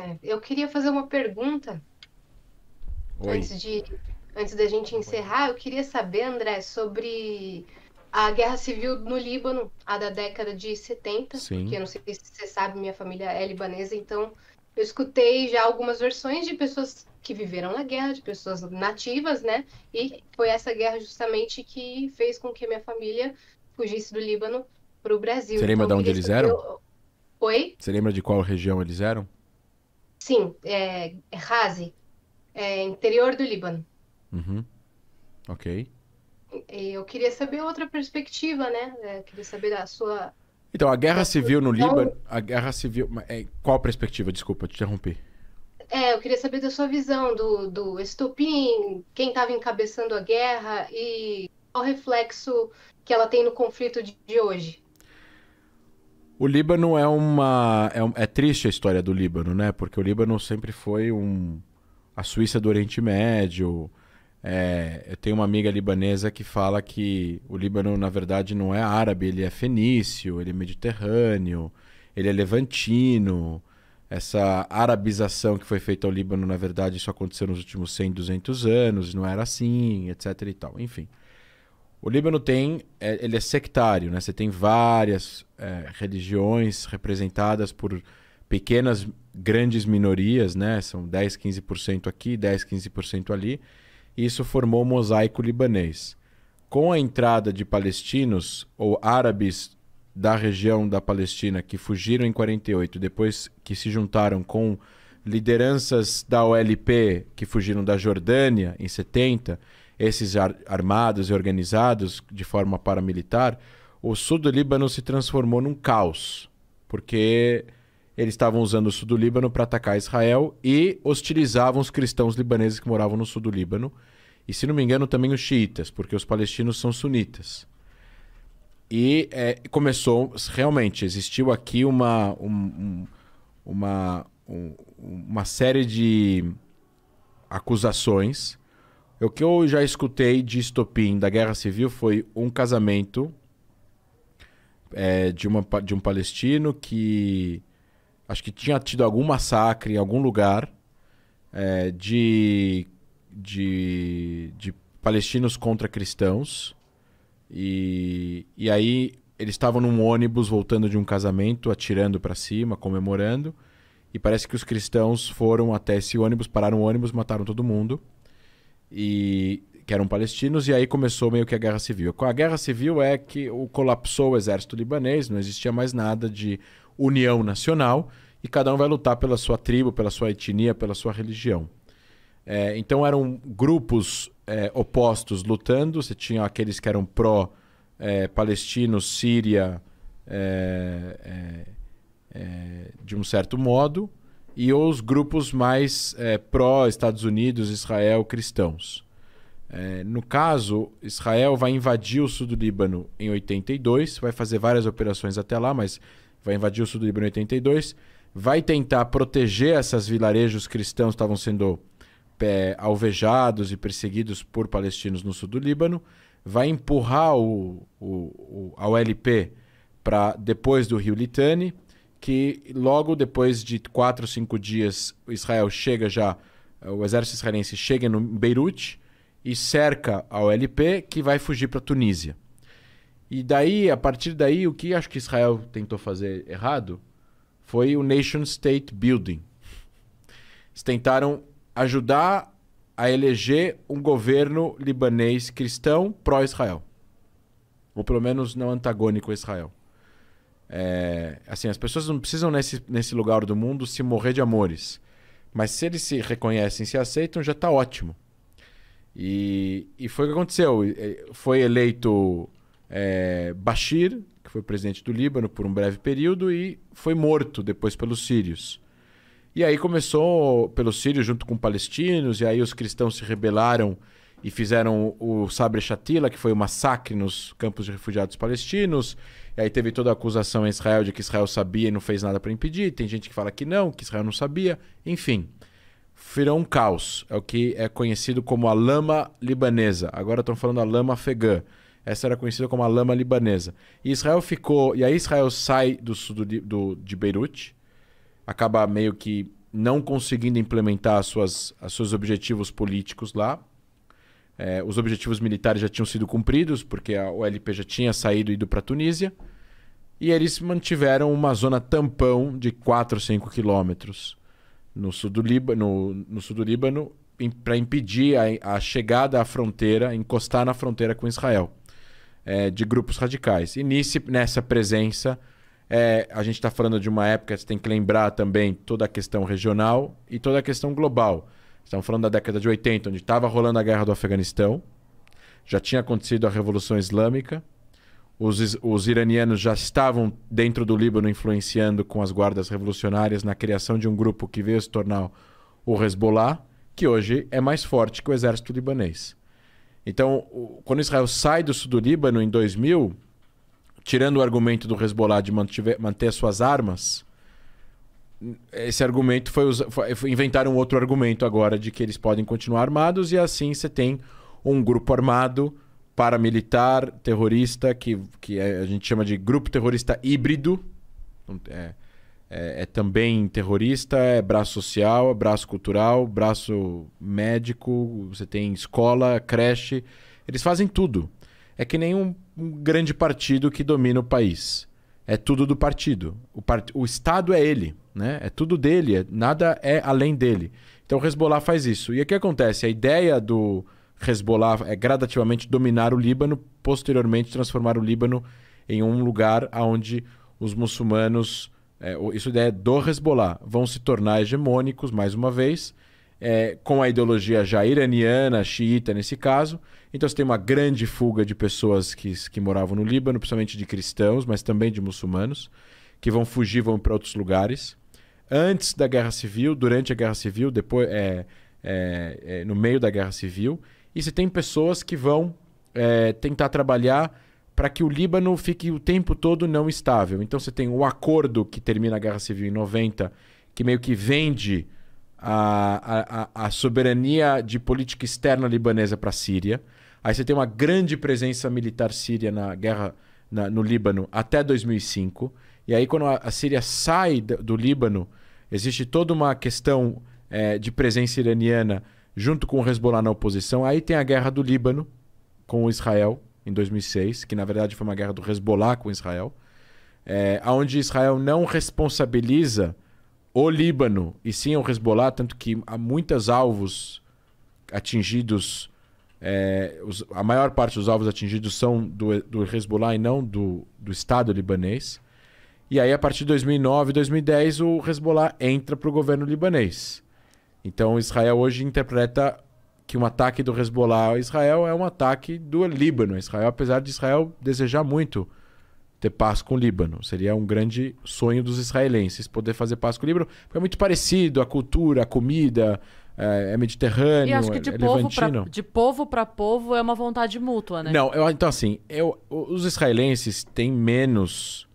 É, eu queria fazer uma pergunta. Oi. Antes de antes da gente encerrar, eu queria saber, André, sobre a guerra civil no Líbano, a da década de 70, Sim. porque eu não sei se você sabe, minha família é libanesa, então eu escutei já algumas versões de pessoas que viveram na guerra, de pessoas nativas, né? E foi essa guerra justamente que fez com que minha família fugisse do Líbano para o Brasil. Você lembra então, de onde eles eram? Eu... Oi? Você lembra de qual região eles eram? Sim, é Haze, é, é interior do Líbano. Uhum. Ok. Eu queria saber outra perspectiva, né? É, eu queria saber da sua. Então, a guerra civil no Líbano. A guerra civil. É, qual a perspectiva? Desculpa, te interrompi. É, eu queria saber da sua visão do, do estopim, quem estava encabeçando a guerra e qual reflexo que ela tem no conflito de hoje. O Líbano é uma. É, é, triste a história do Líbano, né? Porque o Líbano sempre foi um. A Suíça do Oriente Médio. É... eu tenho uma amiga libanesa que fala que o Líbano, na verdade, não é árabe, ele é fenício, ele é mediterrâneo, ele é levantino. Essa arabização que foi feita ao Líbano, na verdade, isso aconteceu nos últimos 100, 200 anos, não era assim, etc e tal. Enfim. O Líbano tem, é, ele é sectário, né? Você tem várias é, religiões representadas por pequenas, grandes minorias, né? São 10, 15% aqui, 10, 15% ali. E isso formou o um mosaico libanês. Com a entrada de palestinos ou árabes da região da Palestina que fugiram em 48, depois que se juntaram com lideranças da OLP que fugiram da Jordânia em 70, esses ar armados e organizados de forma paramilitar, o sul do Líbano se transformou num caos, porque eles estavam usando o sul do Líbano para atacar Israel e hostilizavam os cristãos libaneses que moravam no sul do Líbano. E, se não me engano, também os xiitas, porque os palestinos são sunitas. E é, começou, realmente, existiu aqui uma, um, uma, um, uma série de acusações o que eu já escutei de estopim da guerra civil foi um casamento é, de, uma, de um palestino que acho que tinha tido algum massacre em algum lugar é, de, de, de palestinos contra cristãos. E, e aí eles estavam num ônibus voltando de um casamento, atirando para cima, comemorando. E parece que os cristãos foram até esse ônibus, pararam o ônibus, mataram todo mundo e que eram palestinos, e aí começou meio que a guerra civil. Com a guerra civil é que o, colapsou o exército libanês, não existia mais nada de união nacional, e cada um vai lutar pela sua tribo, pela sua etnia, pela sua religião. É, então eram grupos é, opostos lutando, você tinha aqueles que eram pró é, palestinos, Síria, é, é, é, de um certo modo, e os grupos mais é, pró-Estados Unidos, Israel, cristãos. É, no caso, Israel vai invadir o sul do Líbano em 82, vai fazer várias operações até lá, mas vai invadir o sul do Líbano em 82, vai tentar proteger essas vilarejos cristãos que estavam sendo é, alvejados e perseguidos por palestinos no sul do Líbano, vai empurrar o, o, o, a OLP para depois do rio Litani, que logo depois de quatro, cinco dias, Israel chega já, eh, o exército israelense chega no Beirute e cerca a OLP, que vai fugir para Tunísia. E daí, a partir daí, o que acho que Israel tentou fazer errado foi o nation state building. Eles tentaram ajudar a eleger um governo libanês cristão pró-Israel. Ou pelo menos não antagônico a Israel. É, assim, as pessoas não precisam nesse, nesse lugar do mundo se morrer de amores. Mas se eles se reconhecem, se aceitam, já está ótimo. E, e foi o que aconteceu. Foi eleito é, Bashir, que foi presidente do Líbano por um breve período, e foi morto depois pelos sírios. E aí começou pelos sírios junto com palestinos, e aí os cristãos se rebelaram e fizeram o Sabre Shatila, que foi o um massacre nos campos de refugiados palestinos. E aí teve toda a acusação em Israel de que Israel sabia e não fez nada para impedir. Tem gente que fala que não, que Israel não sabia. Enfim, virou um caos. É o que é conhecido como a lama libanesa. Agora estão falando a lama afegã. Essa era conhecida como a lama libanesa. E Israel ficou. E aí Israel sai do sul do, do, de Beirute, acaba meio que não conseguindo implementar as suas, os seus objetivos políticos lá, é, os objetivos militares já tinham sido cumpridos, porque a OLP já tinha saído e ido para a Tunísia. E eles mantiveram uma zona tampão de 4 ou 5 quilômetros no sul do Líbano, no, no Líbano para impedir a, a, chegada à fronteira, encostar na fronteira com Israel, é, de grupos radicais. E nesse, nessa presença, é, a gente está falando de uma época, você tem que lembrar também toda a questão regional e toda a questão global. Estamos falando da década de 80, onde estava rolando a guerra do Afeganistão, já tinha acontecido a Revolução Islâmica, os, os iranianos já estavam dentro do Líbano influenciando com as guardas revolucionárias na criação de um grupo que veio se tornar o Hezbollah, que hoje é mais forte que o exército libanês. Então, quando Israel sai do sul do Líbano em 2000, tirando o argumento do Hezbollah de manter, manter suas armas, esse argumento foi, usar, foi um outro argumento agora de que eles podem continuar armados e assim você tem um grupo armado paramilitar terrorista que, que é, a gente chama de grupo terrorista híbrido é, é, é também terrorista é braço social é braço cultural braço médico você tem escola creche eles fazem tudo é que nem um, um grande partido que domina o país é tudo do partido. O, part... o Estado é ele, né? É tudo dele, é... nada é além dele. Então o Hezbollah faz isso. E o que acontece? A ideia do Hezbollah é gradativamente dominar o Líbano, posteriormente transformar o Líbano em um lugar onde os muçulmanos, é, isso é do Hezbollah, vão se tornar hegemônicos mais uma vez é, com a ideologia já iraniana, xiita nesse caso. Então você tem uma grande fuga de pessoas que, que moravam no Líbano, principalmente de cristãos, mas também de muçulmanos, que vão fugir, vão para outros lugares. Antes da Guerra Civil, durante a Guerra Civil, depois é, é, é no meio da Guerra Civil. E você tem pessoas que vão é, tentar trabalhar para que o Líbano fique o tempo todo não estável. Então você tem o acordo que termina a Guerra Civil em 90, que meio que vende a, a, a soberania de política externa libanesa para a Síria. Aí você tem uma grande presença militar síria na guerra na, no Líbano até 2005. E aí, quando a, a Síria sai do, do Líbano, existe toda uma questão é, de presença iraniana junto com o Hezbollah na oposição. Aí tem a guerra do Líbano com Israel em 2006, que na verdade foi uma guerra do Hezbollah com Israel, é, onde Israel não responsabiliza o Líbano, e sim o Hezbollah, tanto que há muitos alvos atingidos, é, os, a maior parte dos alvos atingidos são do, do Hezbollah e não do, do Estado libanês. E aí, a partir de 2009, 2010, o Hezbollah entra para o governo libanês. Então, Israel hoje interpreta que um ataque do Hezbollah a Israel é um ataque do Líbano Israel, apesar de Israel desejar muito ter paz com o Líbano. Seria um grande sonho dos israelenses poder fazer paz com o Líbano, porque é muito parecido a cultura, a comida, é, é mediterrâneo, e acho que é de é povo levantino. de povo para povo é uma vontade mútua, né? Não, eu, então assim, eu, os israelenses têm menos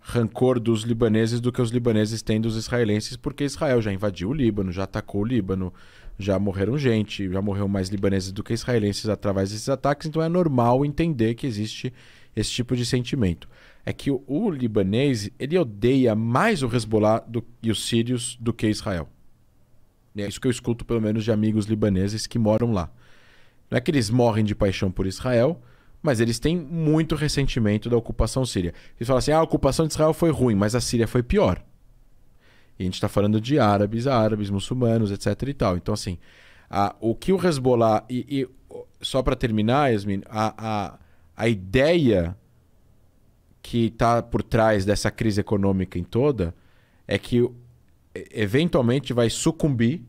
rancor dos libaneses do que os libaneses têm dos israelenses, porque Israel já invadiu o Líbano, já atacou o Líbano, já morreram gente, já morreu mais libaneses do que israelenses através desses ataques, então é normal entender que existe esse tipo de sentimento. É que o, o libanês ele odeia mais o Hezbollah do, e os sírios do que Israel. É isso que eu escuto, pelo menos, de amigos libaneses que moram lá. Não é que eles morrem de paixão por Israel, mas eles têm muito ressentimento da ocupação síria. Eles falam assim: ah, a ocupação de Israel foi ruim, mas a Síria foi pior. E a gente está falando de árabes, árabes, muçulmanos, etc. e tal. Então, assim, a, o que o Hezbollah. E, e só para terminar, Yasmin, a, a, a ideia que está por trás dessa crise econômica em toda é que eventualmente vai sucumbir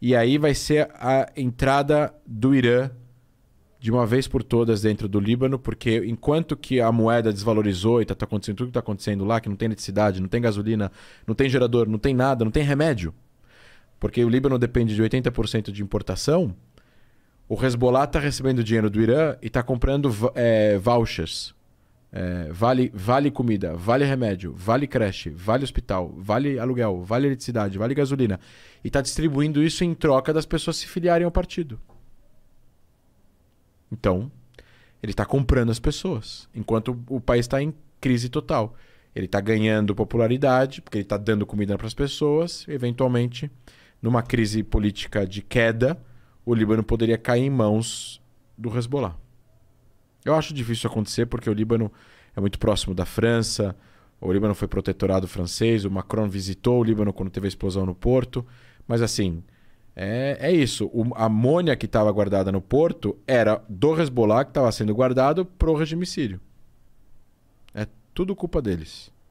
e aí vai ser a entrada do Irã de uma vez por todas dentro do Líbano, porque enquanto que a moeda desvalorizou e está tá acontecendo tudo que está acontecendo lá, que não tem eletricidade, não tem gasolina, não tem gerador, não tem nada, não tem remédio, porque o Líbano depende de 80% de importação, o Hezbollah está recebendo dinheiro do Irã e está comprando é, vouchers. É, vale, vale comida, vale remédio, vale creche, vale hospital, vale aluguel, vale eletricidade, vale gasolina. E está distribuindo isso em troca das pessoas se filiarem ao partido. Então, ele está comprando as pessoas, enquanto o país está em crise total. Ele está ganhando popularidade, porque ele está dando comida para as pessoas, eventualmente, numa crise política de queda o Líbano poderia cair em mãos do Hezbollah. Eu acho difícil acontecer porque o Líbano é muito próximo da França, o Líbano foi protetorado francês, o Macron visitou o Líbano quando teve a explosão no porto, mas assim, é, é isso. O, a amônia que estava guardada no porto era do Hezbollah que estava sendo guardado pro sírio. É tudo culpa deles.